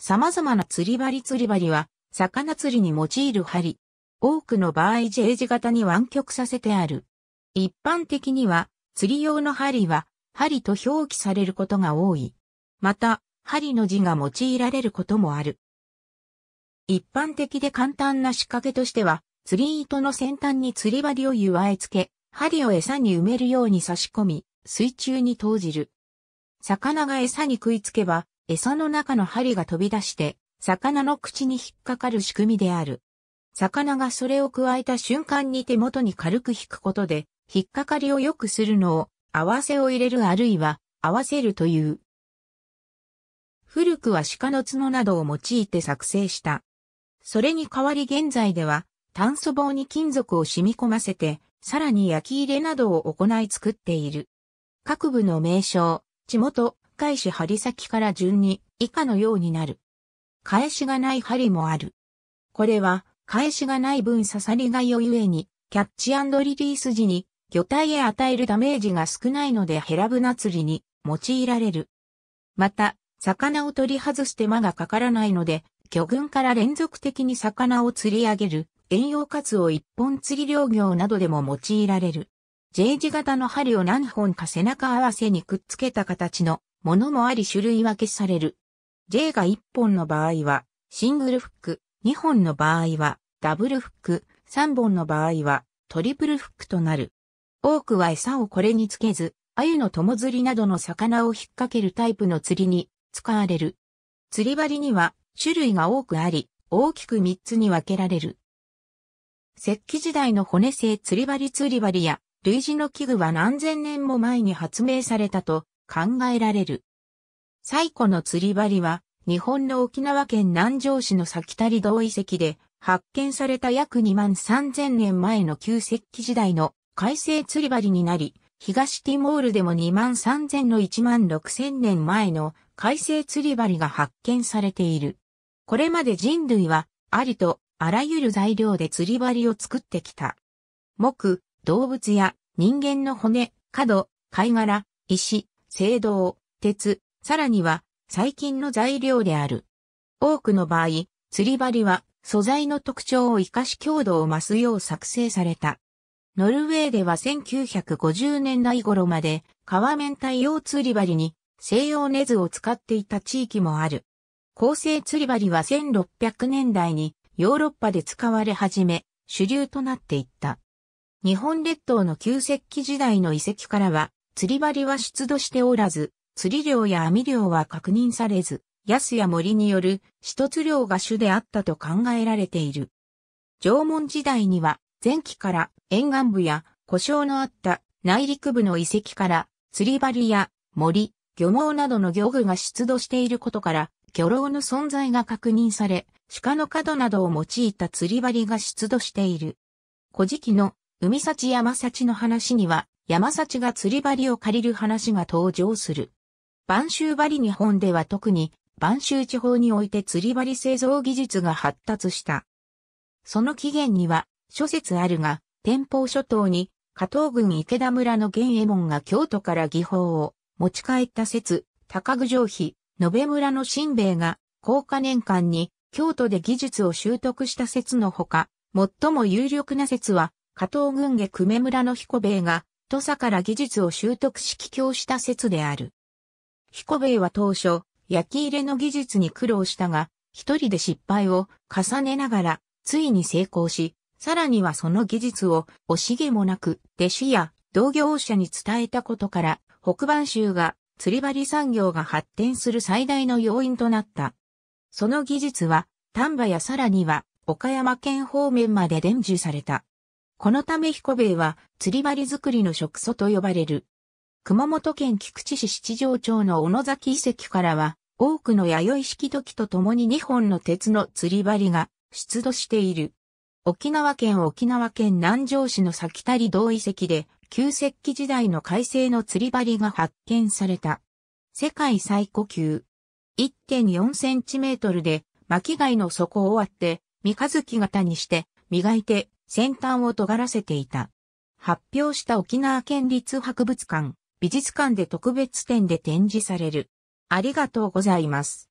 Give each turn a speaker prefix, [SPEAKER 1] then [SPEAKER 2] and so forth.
[SPEAKER 1] 様々な釣り針釣り針は、魚釣りに用いる針。多くの場合 J 字型に湾曲させてある。一般的には、釣り用の針は、針と表記されることが多い。また、針の字が用いられることもある。一般的で簡単な仕掛けとしては、釣り糸の先端に釣り針を湯あえつけ、針を餌に埋めるように差し込み、水中に投じる。魚が餌に食いつけば、餌の中の針が飛び出して、魚の口に引っかかる仕組みである。魚がそれを加えた瞬間に手元に軽く引くことで、引っかかりを良くするのを、合わせを入れるあるいは、合わせるという。古くは鹿の角などを用いて作成した。それに代わり現在では、炭素棒に金属を染み込ませて、さらに焼き入れなどを行い作っている。各部の名称、地元、返し針先から順に以下のようになる。返しがない針もある。これは、返しがない分刺さりが良ゆえに、キャッチリリース時に、魚体へ与えるダメージが少ないのでヘラブナ釣りに用いられる。また、魚を取り外す手間がかからないので、魚群から連続的に魚を釣り上げる、遠洋カツを一本釣り漁業などでも用いられる。J 字型の針を何本か背中合わせにくっつけた形のものもあり種類分けされる。J が1本の場合は、シングルフック、2本の場合は、ダブルフック、3本の場合は、トリプルフックとなる。多くは餌をこれにつけず、鮎の友釣りなどの魚を引っ掛けるタイプの釣りに使われる。釣り針には種類が多くあり、大きく3つに分けられる。石器時代の骨製釣り針釣り針や類似の器具は何千年も前に発明されたと考えられる。最古の釣り針は、日本の沖縄県南城市の先り。堂遺跡で発見された約2万3000年前の旧石器時代の海星釣り針になり、東ティモールでも2万3000の1万6000年前の海星釣り針が発見されている。これまで人類はありとあらゆる材料で釣り針を作ってきた。木、動物や人間の骨、角、貝殻、石、青銅、鉄、さらには最近の材料である。多くの場合、釣り針は素材の特徴を生かし強度を増すよう作成された。ノルウェーでは1950年代頃まで皮面対応釣り針に西洋ネズを使っていた地域もある。構成釣り針は1600年代にヨーロッパで使われ始め主流となっていった。日本列島の旧石器時代の遺跡からは釣り針は出土しておらず、釣り量や網量は確認されず、安や森による死つ量が主であったと考えられている。縄文時代には、前期から沿岸部や故障のあった内陸部の遺跡から釣り針や森、漁網などの漁具が出土していることから、漁労の存在が確認され、鹿の角などを用いた釣り針が出土している。古事記の海幸山幸の話には、山幸が釣り針を借りる話が登場する。播州針日本では特に播州地方において釣り針製造技術が発達した。その起源には諸説あるが、天保諸島に加藤郡池田村の玄右衛門が京都から技法を持ち帰った説、高久上妃、延べ村の新兵衛が高下年間に京都で技術を習得した説のほか、最も有力な説は、加藤郡下久米村の彦兵衛が土佐から技術を習得し帰郷した説である。彦兵衛は当初、焼き入れの技術に苦労したが、一人で失敗を重ねながら、ついに成功し、さらにはその技術を惜しげもなく、弟子や同業者に伝えたことから、北番州が釣り針産業が発展する最大の要因となった。その技術は、丹波やさらには岡山県方面まで伝授された。このため彦兵衛は釣り針作りの食素と呼ばれる。熊本県菊池市七条町の小野崎遺跡からは多くの弥生式土器とともに2本の鉄の釣り針が出土している。沖縄県沖縄県南城市の先谷道遺跡で旧石器時代の海星の釣り針が発見された。世界最古級。1.4センチメートルで巻き貝の底を割って三日月型にして磨いて先端を尖らせていた。発表した沖縄県立博物館、美術館で特別展で展示される。ありがとうございます。